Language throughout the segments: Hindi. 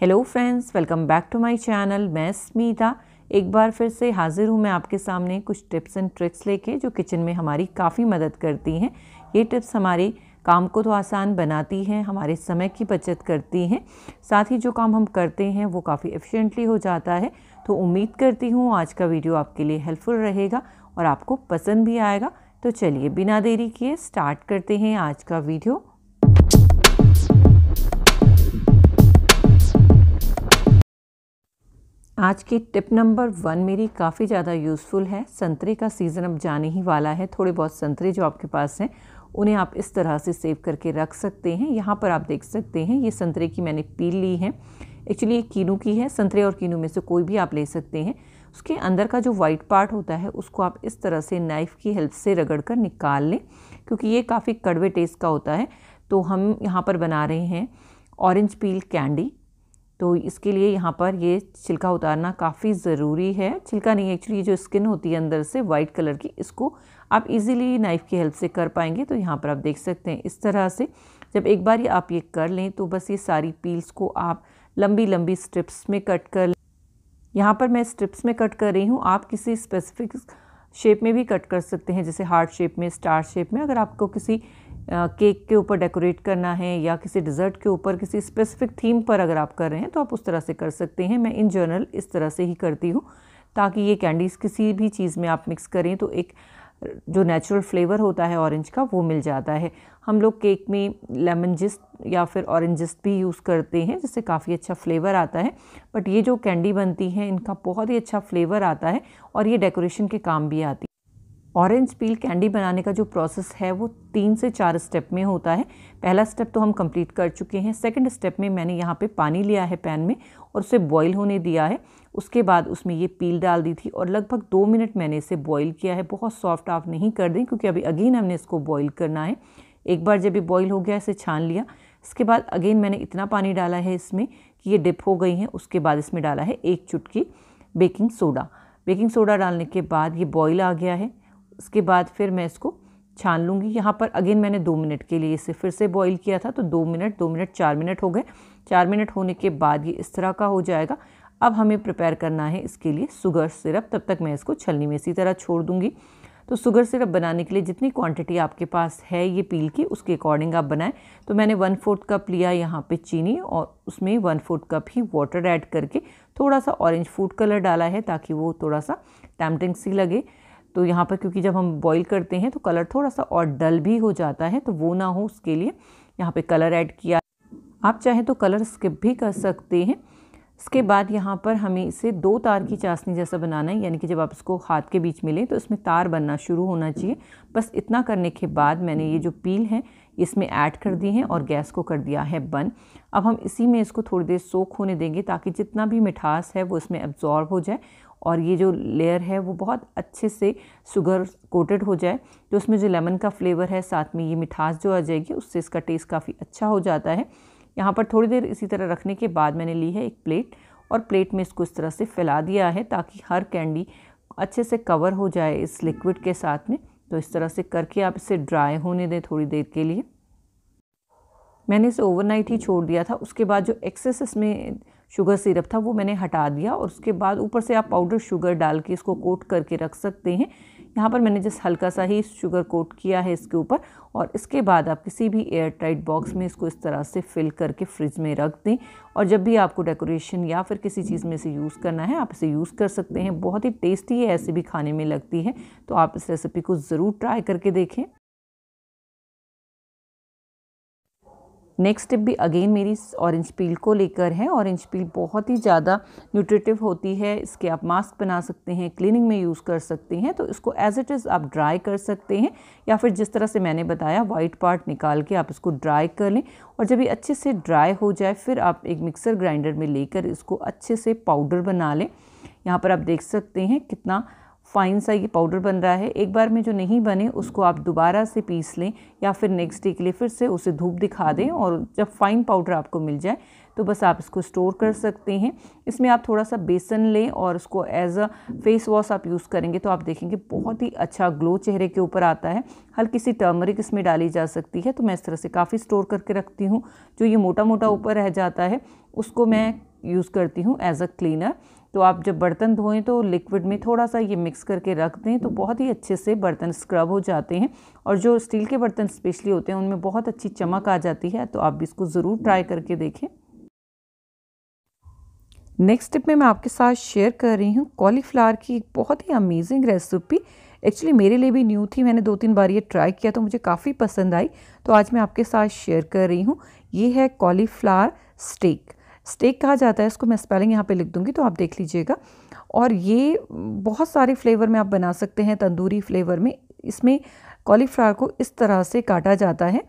hello friends welcome back to my channel मैं स्मिता एक बार फिर से हाज़िर हूँ मैं आपके सामने कुछ टिप्स एंड ट्रिक्स लेके जो किचन में हमारी काफ़ी मदद करती हैं ये टिप्स हमारे काम को तो आसान बनाती हैं हमारे समय की बचत करती हैं साथ ही जो काम हम करते हैं वो काफ़ी एफिशिएंटली हो जाता है तो उम्मीद करती हूँ आज का वीडियो आपके लिए हेल्पफुल रहेगा और आपको पसंद भी आएगा तो चलिए बिना देरी किए स्टार्ट करते हैं आज का वीडियो आज की टिप नंबर वन मेरी काफ़ी ज़्यादा यूज़फुल है संतरे का सीज़न अब जाने ही वाला है थोड़े बहुत संतरे जो आपके पास हैं उन्हें आप इस तरह से सेव करके रख सकते हैं यहाँ पर आप देख सकते हैं ये संतरे की मैंने पील ली है एक्चुअली ये कीनू की है संतरे और कीनू में से कोई भी आप ले सकते हैं उसके अंदर का जो वाइट पार्ट होता है उसको आप इस तरह से नाइफ़ की हेल्प से रगड़ कर निकाल लें क्योंकि ये काफ़ी कड़वे टेस्ट का होता है तो हम यहाँ पर बना रहे हैं ऑरेंज पील कैंडी तो इसके लिए यहाँ पर ये छिलका उतारना काफ़ी ज़रूरी है छिलका नहीं एक्चुअली जो स्किन होती है अंदर से वाइट कलर की इसको आप इजीली नाइफ़ की हेल्प से कर पाएंगे तो यहाँ पर आप देख सकते हैं इस तरह से जब एक बार ये आप ये कर लें तो बस ये सारी पील्स को आप लंबी लंबी स्ट्रिप्स में कट कर लें यहाँ पर मैं स्ट्रिप्स में कट कर रही हूँ आप किसी स्पेसिफिक शेप में भी कट कर सकते हैं जैसे हार्ट शेप में स्टार शेप में अगर आपको किसी केक के ऊपर डेकोरेट करना है या किसी डिज़र्ट के ऊपर किसी स्पेसिफिक थीम पर अगर आप कर रहे हैं तो आप उस तरह से कर सकते हैं मैं इन जनरल इस तरह से ही करती हूँ ताकि ये कैंडीज़ किसी भी चीज़ में आप मिक्स करें तो एक जो नेचुरल फ्लेवर होता है ऑरेंज का वो मिल जाता है हम लोग केक में लेमन जिस्ट या फिर औरेंज जिस भी यूज़ करते हैं जिससे काफ़ी अच्छा फ्लेवर आता है बट ये जो कैंडी बनती है इनका बहुत ही अच्छा फ्लेवर आता है और ये डेकोरेशन के काम भी आती है ऑरेंज पील कैंडी बनाने का जो प्रोसेस है वो तीन से चार स्टेप में होता है पहला स्टेप तो हम कंप्लीट कर चुके हैं सेकंड स्टेप में मैंने यहाँ पे पानी लिया है पैन में और उसे बॉईल होने दिया है उसके बाद उसमें ये पील डाल दी थी और लगभग दो मिनट मैंने इसे बॉईल किया है बहुत सॉफ्ट आप नहीं कर दें क्योंकि अभी अगेन हमने इसको बॉयल करना है एक बार जब ये बॉयल हो गया इसे छान लिया इसके बाद अगेन मैंने इतना पानी डाला है इसमें कि ये डिप हो गई है उसके बाद इसमें डाला है एक चुटकी बेकिंग सोडा बेकिंग सोडा डालने के बाद ये बॉयल आ गया है उसके बाद फिर मैं इसको छान लूँगी यहाँ पर अगेन मैंने दो मिनट के लिए इसे फिर से बॉईल किया था तो दो मिनट दो मिनट चार मिनट हो गए चार मिनट होने के बाद ये इस तरह का हो जाएगा अब हमें प्रिपेयर करना है इसके लिए सुगर सिरप तब तक मैं इसको छलनी में इसी तरह छोड़ दूँगी तो शुगर सिरप बनाने के लिए जितनी क्वांटिटी आपके पास है ये पील की उसके अकॉर्डिंग आप बनाएं तो मैंने वन फोर्थ कप लिया यहाँ पे चीनी और उसमें वन फोर्थ कप ही वाटर ऐड करके थोड़ा सा ऑरेंज फूड कलर डाला है ताकि वो थोड़ा सा टैमटिंग सी लगे तो यहाँ पर क्योंकि जब हम बॉईल करते हैं तो कलर थोड़ा सा और डल भी हो जाता है तो वो ना हो उसके लिए यहाँ पे कलर ऐड किया आप चाहें तो कलर स्किप भी कर सकते हैं इसके बाद यहाँ पर हमें इसे दो तार की चाशनी जैसा बनाना है यानी कि जब आप इसको हाथ के बीच में लें तो इसमें तार बनना शुरू होना चाहिए बस इतना करने के बाद मैंने ये जो पील है इसमें ऐड कर दी है और गैस को कर दिया है बंद अब हम इसी में इसको थोड़ी देर सोख होने देंगे ताकि जितना भी मिठास है वो इसमें एब्जॉर्ब हो जाए और ये जो लेयर है वो बहुत अच्छे से शुगर कोटेड हो जाए तो उसमें जो लेमन का फ्लेवर है साथ में ये मिठास जो आ जाएगी उससे इसका टेस्ट काफ़ी अच्छा हो जाता है यहाँ पर थोड़ी देर इसी तरह रखने के बाद मैंने ली है एक प्लेट और प्लेट में इसको इस तरह से फैला दिया है ताकि हर कैंडी अच्छे से कवर हो जाए इस लिक्विड के साथ में तो इस तरह से करके आप इसे ड्राई होने दें थोड़ी देर के लिए मैंने इसे ओवरनाइट ही छोड़ दिया था उसके बाद जो एक्सेस इसमें शुगर सिरप था वो मैंने हटा दिया और उसके बाद ऊपर से आप पाउडर शुगर डाल के इसको कोट करके रख सकते हैं यहाँ पर मैंने जस्ट हल्का सा ही शुगर कोट किया है इसके ऊपर और इसके बाद आप किसी भी एयर टाइट बॉक्स में इसको इस तरह से फिल करके फ्रिज में रख दें और जब भी आपको डेकोरेशन या फिर किसी चीज़ में इसे यूज़ करना है आप इसे यूज़ कर सकते हैं बहुत ही टेस्टी है ऐसे भी खाने में लगती है तो आप इस रेसिपी को ज़रूर ट्राई करके देखें नेक्स्ट स्टेप भी अगेन मेरी ऑरेंज पील को लेकर है ऑरेंज पील बहुत ही ज़्यादा न्यूट्रिटिव होती है इसके आप मास्क बना सकते हैं क्लीनिंग में यूज़ कर सकते हैं तो इसको एज इट इज़ आप ड्राई कर सकते हैं या फिर जिस तरह से मैंने बताया वाइट पार्ट निकाल के आप इसको ड्राई कर लें और जब ये अच्छे से ड्राई हो जाए फिर आप एक मिक्सर ग्राइंडर में लेकर इसको अच्छे से पाउडर बना लें यहाँ पर आप देख सकते हैं कितना फाइन सा ये पाउडर बन रहा है एक बार में जो नहीं बने उसको आप दोबारा से पीस लें या फिर नेक्स्ट डे के लिए फिर से उसे धूप दिखा दें और जब फाइन पाउडर आपको मिल जाए तो बस आप इसको स्टोर कर सकते हैं इसमें आप थोड़ा सा बेसन लें और उसको एज अ फेस वॉश आप यूज़ करेंगे तो आप देखेंगे बहुत ही अच्छा ग्लो चेहरे के ऊपर आता है हल्की सी टर्मरिक इसमें डाली जा सकती है तो मैं इस तरह से काफ़ी स्टोर करके रखती हूँ जो ये मोटा मोटा ऊपर रह जाता है उसको मैं यूज़ करती हूँ एज अ क्लीनर तो आप जब बर्तन धोएं तो लिक्विड में थोड़ा सा ये मिक्स करके रख दें तो बहुत ही अच्छे से बर्तन स्क्रब हो जाते हैं और जो स्टील के बर्तन स्पेशली होते हैं उनमें बहुत अच्छी चमक आ जाती है तो आप भी इसको ज़रूर ट्राई करके देखें नेक्स्ट टिप में मैं आपके साथ शेयर कर रही हूँ कॉलीफ्लावर की एक बहुत ही अमेजिंग रेसिपी एक्चुअली मेरे लिए भी न्यू थी मैंने दो तीन बार ये ट्राई किया तो मुझे काफ़ी पसंद आई तो आज मैं आपके साथ शेयर कर रही हूँ ये है कॉलीफ्लावर स्टेक स्टेक कहा जाता है इसको मैं स्पेलिंग यहाँ पे लिख दूँगी तो आप देख लीजिएगा और ये बहुत सारे फ्लेवर में आप बना सकते हैं तंदूरी फ्लेवर में इसमें कॉलीफ्लावर को इस तरह से काटा जाता है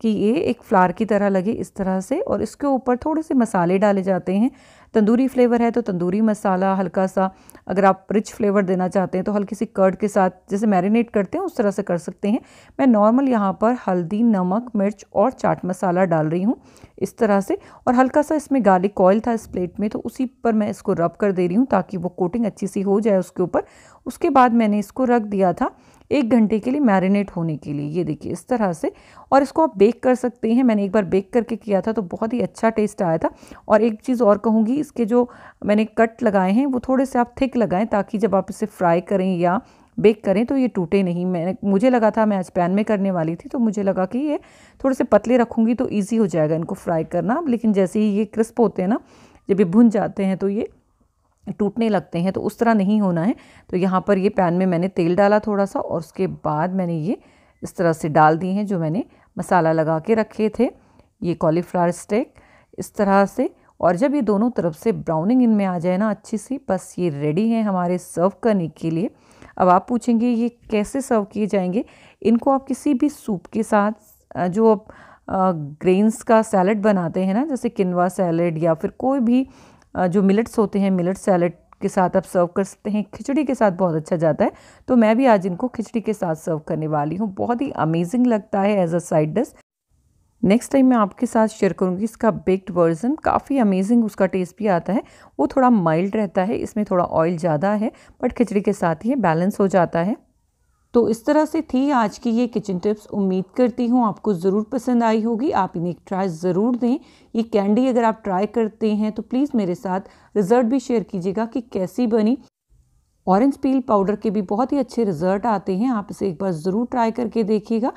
कि ये एक फ्लार की तरह लगे इस तरह से और इसके ऊपर थोड़े से मसाले डाले जाते हैं तंदूरी फ्लेवर है तो तंदूरी मसाला हल्का सा अगर आप रिच फ्लेवर देना चाहते हैं तो हल्की सी कर्ड के साथ जैसे मैरिनेट करते हैं उस तरह से कर सकते हैं मैं नॉर्मल यहाँ पर हल्दी नमक मिर्च और चाट मसाला डाल रही हूँ इस तरह से और हल्का सा इसमें गार्लिक ऑयल था इस प्लेट में तो उसी पर मैं इसको रब कर दे रही हूँ ताकि वो कोटिंग अच्छी सी हो जाए उसके ऊपर उसके बाद मैंने इसको रख दिया था एक घंटे के लिए मैरिनेट होने के लिए ये देखिए इस तरह से और इसको आप बेक कर सकते हैं मैंने एक बार बेक करके किया था तो बहुत ही अच्छा टेस्ट आया था और एक चीज़ और कहूँगी इसके जो मैंने कट लगाए हैं वो थोड़े से आप थिक लगाएं ताकि जब आप इसे फ्राई करें या बेक करें तो ये टूटे नहीं मैंने मुझे लगा था मैं आज पैन में करने वाली थी तो मुझे लगा कि ये थोड़े से पतले रखूँगी तो ईजी हो जाएगा इनको फ्राई करना लेकिन जैसे ही ये क्रिस्प होते हैं ना जब ये भुन जाते हैं तो ये टूटने लगते हैं तो उस तरह नहीं होना है तो यहाँ पर ये पैन में मैंने तेल डाला थोड़ा सा और उसके बाद मैंने ये इस तरह से डाल दिए हैं जो मैंने मसाला लगा के रखे थे ये कॉलीफ्लावर स्टेक इस तरह से और जब ये दोनों तरफ से ब्राउनिंग इनमें आ जाए ना अच्छी सी बस ये रेडी हैं हमारे सर्व करने के लिए अब आप पूछेंगे ये कैसे सर्व किए जाएंगे इनको आप किसी भी सूप के साथ जो आप ग्रेन्स का सैलड बनाते हैं ना जैसे किनवा सैलड या फिर कोई भी जो मिलट्स होते हैं मिलट सैलड के साथ आप सर्व कर सकते हैं खिचड़ी के साथ बहुत अच्छा जाता है तो मैं भी आज इनको खिचड़ी के साथ सर्व करने वाली हूँ बहुत ही अमेजिंग लगता है as a side dish next time मैं आपके साथ शेयर करूँगी इसका बेक्ड वर्जन काफ़ी अमेजिंग उसका टेस्ट भी आता है वो थोड़ा माइल्ड रहता है इसमें थोड़ा ऑयल ज़्यादा है बट खिचड़ी के साथ ही बैलेंस हो जाता है तो इस तरह से थी आज की ये किचन टिप्स उम्मीद करती हूँ आपको ज़रूर पसंद आई होगी आप इन्हें ट्राई ज़रूर दें ये कैंडी अगर आप ट्राई करते हैं तो प्लीज़ मेरे साथ रिज़ल्ट भी शेयर कीजिएगा कि कैसी बनी ऑरेंज पील पाउडर के भी बहुत ही अच्छे रिज़ल्ट आते हैं आप इसे एक बार ज़रूर ट्राई करके देखिएगा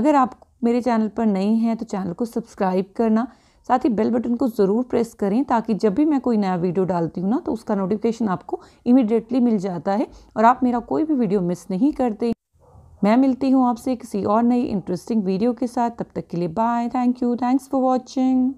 अगर आप मेरे चैनल पर नए हैं तो चैनल को सब्सक्राइब करना साथ ही बेल बटन को ज़रूर प्रेस करें ताकि जब भी मैं कोई नया वीडियो डालती हूँ ना तो उसका नोटिफिकेशन आपको इमिडिएटली मिल जाता है और आप मेरा कोई भी वीडियो मिस नहीं करते मैं मिलती हूँ आपसे किसी और नई इंटरेस्टिंग वीडियो के साथ तब तक के लिए bye thank you thanks for watching